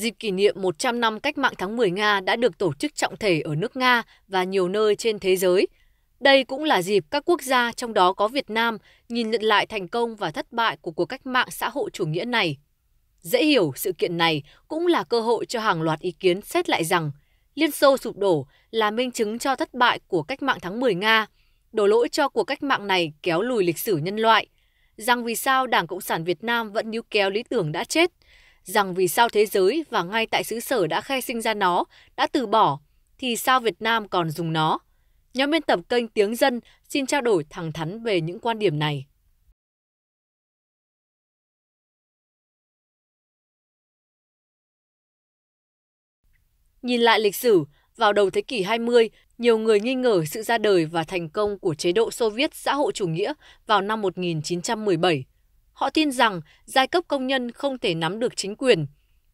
dịp kỷ niệm 100 năm cách mạng tháng 10 Nga đã được tổ chức trọng thể ở nước Nga và nhiều nơi trên thế giới. Đây cũng là dịp các quốc gia trong đó có Việt Nam nhìn nhận lại thành công và thất bại của cuộc cách mạng xã hội chủ nghĩa này. Dễ hiểu sự kiện này cũng là cơ hội cho hàng loạt ý kiến xét lại rằng Liên Xô sụp đổ là minh chứng cho thất bại của cách mạng tháng 10 Nga, đổ lỗi cho cuộc cách mạng này kéo lùi lịch sử nhân loại, rằng vì sao Đảng Cộng sản Việt Nam vẫn níu kéo lý tưởng đã chết rằng vì sao thế giới và ngay tại xứ sở đã khai sinh ra nó đã từ bỏ thì sao Việt Nam còn dùng nó? Nhóm biên tập kênh Tiếng Dân xin trao đổi thẳng thắn về những quan điểm này. Nhìn lại lịch sử, vào đầu thế kỷ 20, nhiều người nghi ngờ sự ra đời và thành công của chế độ Xô Viết xã hội chủ nghĩa vào năm 1917. Họ tin rằng giai cấp công nhân không thể nắm được chính quyền,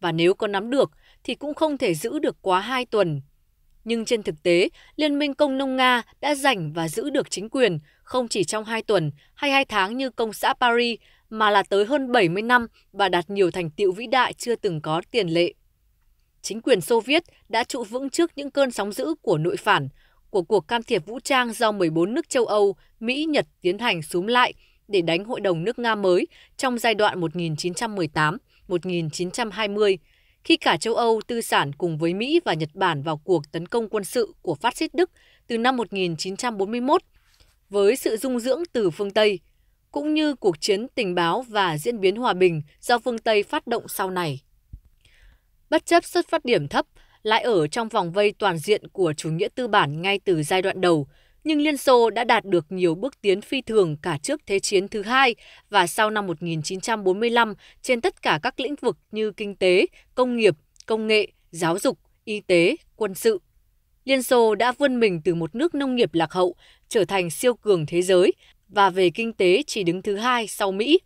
và nếu có nắm được thì cũng không thể giữ được quá hai tuần. Nhưng trên thực tế, Liên minh Công Nông Nga đã giành và giữ được chính quyền không chỉ trong hai tuần hay hai tháng như công xã Paris mà là tới hơn 70 năm và đạt nhiều thành tiệu vĩ đại chưa từng có tiền lệ. Chính quyền Xô Viết đã trụ vững trước những cơn sóng dữ của nội phản, của cuộc can thiệp vũ trang do 14 nước châu Âu, Mỹ, Nhật tiến hành xúm lại – để đánh Hội đồng nước Nga mới trong giai đoạn 1918-1920, khi cả châu Âu tư sản cùng với Mỹ và Nhật Bản vào cuộc tấn công quân sự của phát xít Đức từ năm 1941 với sự dung dưỡng từ phương Tây, cũng như cuộc chiến tình báo và diễn biến hòa bình do phương Tây phát động sau này. Bất chấp xuất phát điểm thấp, lại ở trong vòng vây toàn diện của chủ nghĩa tư bản ngay từ giai đoạn đầu – nhưng Liên Xô đã đạt được nhiều bước tiến phi thường cả trước Thế chiến thứ hai và sau năm 1945 trên tất cả các lĩnh vực như kinh tế, công nghiệp, công nghệ, giáo dục, y tế, quân sự. Liên Xô đã vươn mình từ một nước nông nghiệp lạc hậu trở thành siêu cường thế giới và về kinh tế chỉ đứng thứ hai sau Mỹ.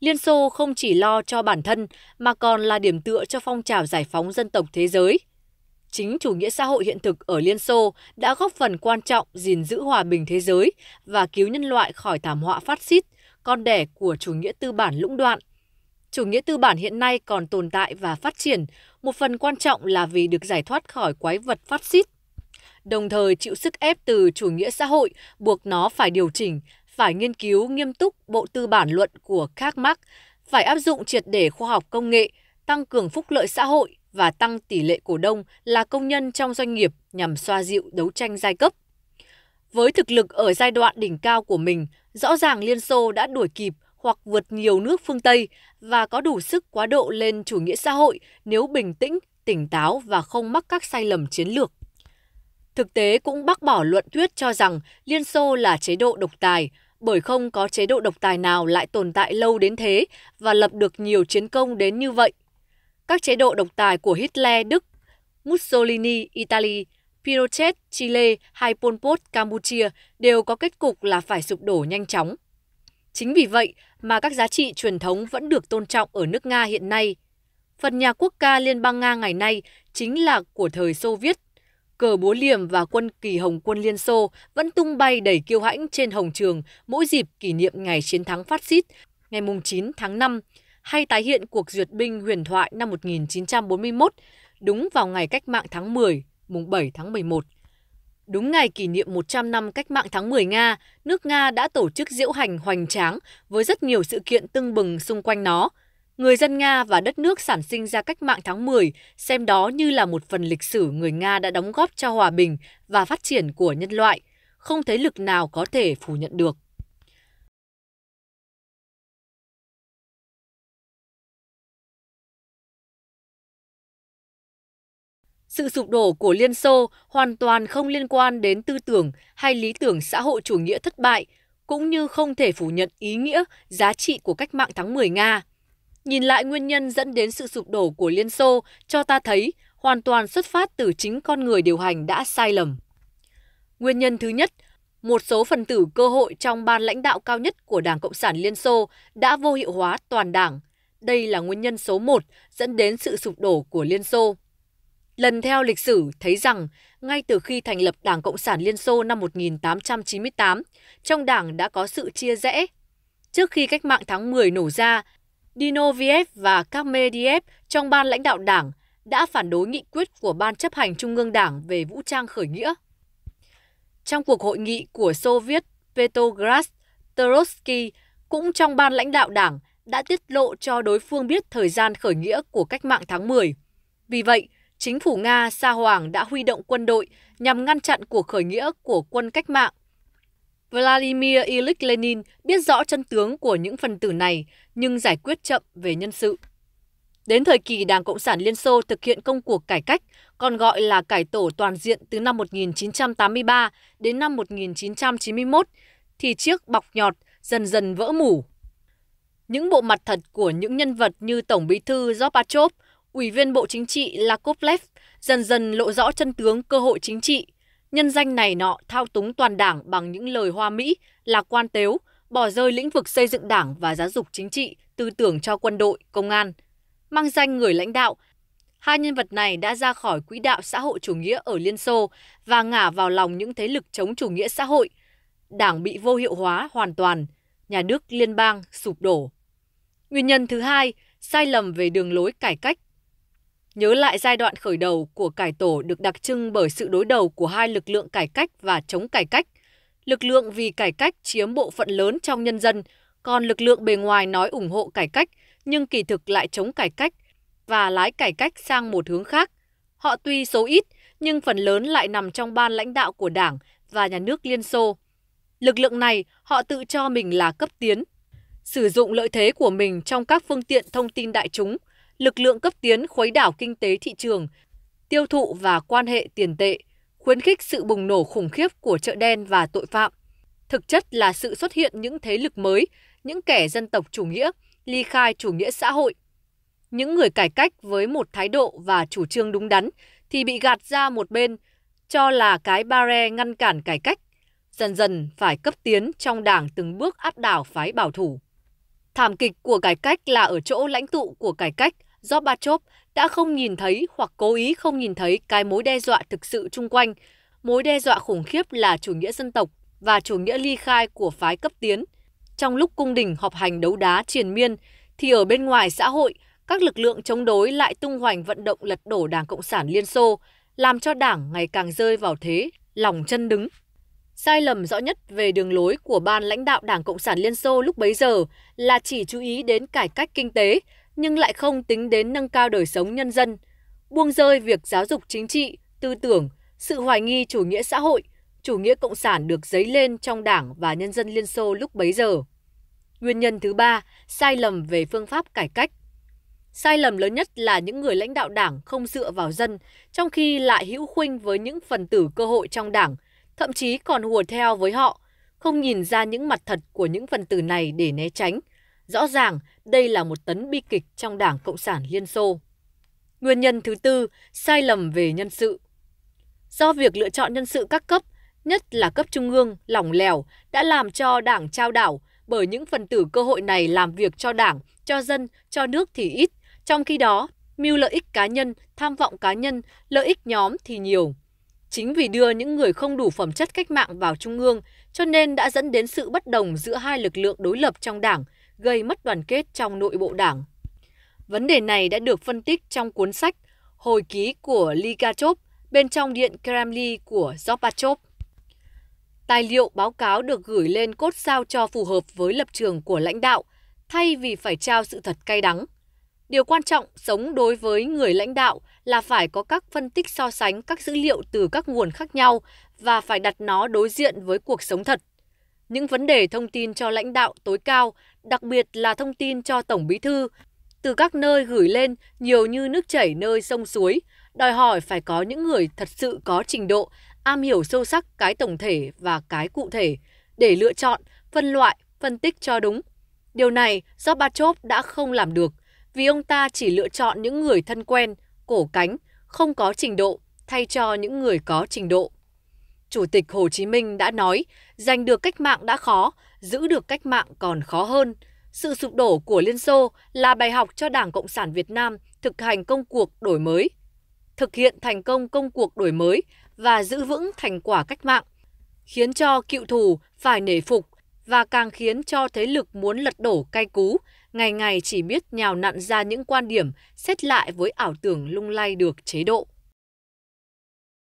Liên Xô không chỉ lo cho bản thân mà còn là điểm tựa cho phong trào giải phóng dân tộc thế giới – chính chủ nghĩa xã hội hiện thực ở Liên Xô đã góp phần quan trọng gìn giữ hòa bình thế giới và cứu nhân loại khỏi thảm họa phát xít, con đẻ của chủ nghĩa tư bản lũng đoạn. Chủ nghĩa tư bản hiện nay còn tồn tại và phát triển, một phần quan trọng là vì được giải thoát khỏi quái vật phát xít. Đồng thời chịu sức ép từ chủ nghĩa xã hội buộc nó phải điều chỉnh, phải nghiên cứu nghiêm túc bộ tư bản luận của Karl Marx, phải áp dụng triệt để khoa học công nghệ, tăng cường phúc lợi xã hội, và tăng tỷ lệ cổ đông là công nhân trong doanh nghiệp nhằm xoa dịu đấu tranh giai cấp. Với thực lực ở giai đoạn đỉnh cao của mình, rõ ràng Liên Xô đã đuổi kịp hoặc vượt nhiều nước phương Tây và có đủ sức quá độ lên chủ nghĩa xã hội nếu bình tĩnh, tỉnh táo và không mắc các sai lầm chiến lược. Thực tế cũng bác bỏ luận thuyết cho rằng Liên Xô là chế độ độc tài, bởi không có chế độ độc tài nào lại tồn tại lâu đến thế và lập được nhiều chiến công đến như vậy – các chế độ độc tài của Hitler Đức, Mussolini Italy, Pinochet Chile hay Pol Pot Campuchia đều có kết cục là phải sụp đổ nhanh chóng. Chính vì vậy mà các giá trị truyền thống vẫn được tôn trọng ở nước Nga hiện nay. Phần nhà quốc ca Liên bang Nga ngày nay chính là của thời Xô Viết. Cờ búa liềm và quân kỳ hồng quân Liên Xô vẫn tung bay đầy kiêu hãnh trên hồng trường mỗi dịp kỷ niệm ngày chiến thắng phát xít ngày 9 tháng 5 hay tái hiện cuộc duyệt binh huyền thoại năm 1941 đúng vào ngày cách mạng tháng 10, mùng 7 tháng 11. Đúng ngày kỷ niệm 100 năm cách mạng tháng 10 Nga, nước Nga đã tổ chức diễu hành hoành tráng với rất nhiều sự kiện tưng bừng xung quanh nó. Người dân Nga và đất nước sản sinh ra cách mạng tháng 10 xem đó như là một phần lịch sử người Nga đã đóng góp cho hòa bình và phát triển của nhân loại, không thế lực nào có thể phủ nhận được. Sự sụp đổ của Liên Xô hoàn toàn không liên quan đến tư tưởng hay lý tưởng xã hội chủ nghĩa thất bại, cũng như không thể phủ nhận ý nghĩa, giá trị của cách mạng tháng 10 Nga. Nhìn lại nguyên nhân dẫn đến sự sụp đổ của Liên Xô cho ta thấy hoàn toàn xuất phát từ chính con người điều hành đã sai lầm. Nguyên nhân thứ nhất, một số phần tử cơ hội trong ban lãnh đạo cao nhất của Đảng Cộng sản Liên Xô đã vô hiệu hóa toàn đảng. Đây là nguyên nhân số 1 dẫn đến sự sụp đổ của Liên Xô. Lần theo lịch sử thấy rằng, ngay từ khi thành lập Đảng Cộng sản Liên Xô năm 1898, trong đảng đã có sự chia rẽ. Trước khi cách mạng tháng 10 nổ ra, Dinoviev và Kamediev trong ban lãnh đạo đảng đã phản đối nghị quyết của Ban chấp hành Trung ương Đảng về vũ trang khởi nghĩa. Trong cuộc hội nghị của Soviet Petrograd, Trotsky cũng trong ban lãnh đạo đảng đã tiết lộ cho đối phương biết thời gian khởi nghĩa của cách mạng tháng 10. Vì vậy, chính phủ Nga sa hoàng đã huy động quân đội nhằm ngăn chặn cuộc khởi nghĩa của quân cách mạng. Vladimir Ilyich Lenin biết rõ chân tướng của những phần tử này nhưng giải quyết chậm về nhân sự. Đến thời kỳ Đảng Cộng sản Liên Xô thực hiện công cuộc cải cách, còn gọi là cải tổ toàn diện từ năm 1983 đến năm 1991, thì chiếc bọc nhọt dần dần vỡ mủ. Những bộ mặt thật của những nhân vật như Tổng bí thư Gorbachev, Ủy viên Bộ Chính trị Lakoplev dần dần lộ rõ chân tướng cơ hội chính trị. Nhân danh này nọ thao túng toàn đảng bằng những lời hoa mỹ, lạc quan tếu, bỏ rơi lĩnh vực xây dựng đảng và giáo dục chính trị, tư tưởng cho quân đội, công an. Mang danh người lãnh đạo, hai nhân vật này đã ra khỏi quỹ đạo xã hội chủ nghĩa ở Liên Xô và ngả vào lòng những thế lực chống chủ nghĩa xã hội. Đảng bị vô hiệu hóa hoàn toàn, nhà nước liên bang sụp đổ. Nguyên nhân thứ hai, sai lầm về đường lối cải cách nhớ lại giai đoạn khởi đầu của cải tổ được đặc trưng bởi sự đối đầu của hai lực lượng cải cách và chống cải cách. Lực lượng vì cải cách chiếm bộ phận lớn trong nhân dân, còn lực lượng bề ngoài nói ủng hộ cải cách nhưng kỳ thực lại chống cải cách và lái cải cách sang một hướng khác. Họ tuy số ít nhưng phần lớn lại nằm trong ban lãnh đạo của Đảng và nhà nước Liên Xô. Lực lượng này họ tự cho mình là cấp tiến, sử dụng lợi thế của mình trong các phương tiện thông tin đại chúng – lực lượng cấp tiến khuấy đảo kinh tế thị trường, tiêu thụ và quan hệ tiền tệ, khuyến khích sự bùng nổ khủng khiếp của chợ đen và tội phạm. Thực chất là sự xuất hiện những thế lực mới, những kẻ dân tộc chủ nghĩa, ly khai chủ nghĩa xã hội. Những người cải cách với một thái độ và chủ trương đúng đắn thì bị gạt ra một bên, cho là cái barre ngăn cản cải cách. Dần dần phải cấp tiến trong đảng từng bước áp đảo phái bảo thủ. Thảm kịch của cải cách là ở chỗ lãnh tụ của cải cách, Gorbachev đã không nhìn thấy hoặc cố ý không nhìn thấy cái mối đe dọa thực sự chung quanh. Mối đe dọa khủng khiếp là chủ nghĩa dân tộc và chủ nghĩa ly khai của phái cấp tiến. Trong lúc cung đình họp hành đấu đá triền miên, thì ở bên ngoài xã hội, các lực lượng chống đối lại tung hoành vận động lật đổ Đảng Cộng sản Liên Xô, làm cho Đảng ngày càng rơi vào thế lòng chân đứng. Sai lầm rõ nhất về đường lối của ban lãnh đạo Đảng Cộng sản Liên Xô lúc bấy giờ là chỉ chú ý đến cải cách kinh tế, nhưng lại không tính đến nâng cao đời sống nhân dân, buông rơi việc giáo dục chính trị, tư tưởng, sự hoài nghi chủ nghĩa xã hội, chủ nghĩa cộng sản được dấy lên trong Đảng và nhân dân Liên Xô lúc bấy giờ. Nguyên nhân thứ ba, sai lầm về phương pháp cải cách. Sai lầm lớn nhất là những người lãnh đạo đảng không dựa vào dân, trong khi lại hữu khuynh với những phần tử cơ hội trong đảng – thậm chí còn hùa theo với họ, không nhìn ra những mặt thật của những phần tử này để né tránh. Rõ ràng đây là một tấn bi kịch trong Đảng Cộng sản Liên Xô. Nguyên nhân thứ tư, sai lầm về nhân sự. Do việc lựa chọn nhân sự các cấp, nhất là cấp trung ương, lỏng lẻo, đã làm cho Đảng trao đảo, bởi những phần tử cơ hội này làm việc cho Đảng, cho dân, cho nước thì ít, trong khi đó mưu lợi ích cá nhân, tham vọng cá nhân, lợi ích nhóm thì nhiều. Chính vì đưa những người không đủ phẩm chất cách mạng vào trung ương, cho nên đã dẫn đến sự bất đồng giữa hai lực lượng đối lập trong đảng, gây mất đoàn kết trong nội bộ đảng. Vấn đề này đã được phân tích trong cuốn sách Hồi ký của Ligachov bên trong điện Kremlin của Gorbachev. Tài liệu báo cáo được gửi lên cốt sao cho phù hợp với lập trường của lãnh đạo, thay vì phải trao sự thật cay đắng. Điều quan trọng sống đối với người lãnh đạo là phải có các phân tích so sánh các dữ liệu từ các nguồn khác nhau và phải đặt nó đối diện với cuộc sống thật. Những vấn đề thông tin cho lãnh đạo tối cao, đặc biệt là thông tin cho Tổng Bí Thư, từ các nơi gửi lên nhiều như nước chảy nơi sông suối, đòi hỏi phải có những người thật sự có trình độ, am hiểu sâu sắc cái tổng thể và cái cụ thể để lựa chọn, phân loại, phân tích cho đúng. Điều này Gorbachev đã không làm được vì ông ta chỉ lựa chọn những người thân quen, cổ cánh, không có trình độ thay cho những người có trình độ. Chủ tịch Hồ Chí Minh đã nói, giành được cách mạng đã khó, giữ được cách mạng còn khó hơn. Sự sụp đổ của Liên Xô là bài học cho Đảng Cộng sản Việt Nam thực hành công cuộc đổi mới, thực hiện thành công công cuộc đổi mới và giữ vững thành quả cách mạng, khiến cho cựu thù phải nể phục và càng khiến cho thế lực muốn lật đổ cay cú, ngày ngày chỉ biết nhào nặn ra những quan điểm xét lại với ảo tưởng lung lay được chế độ.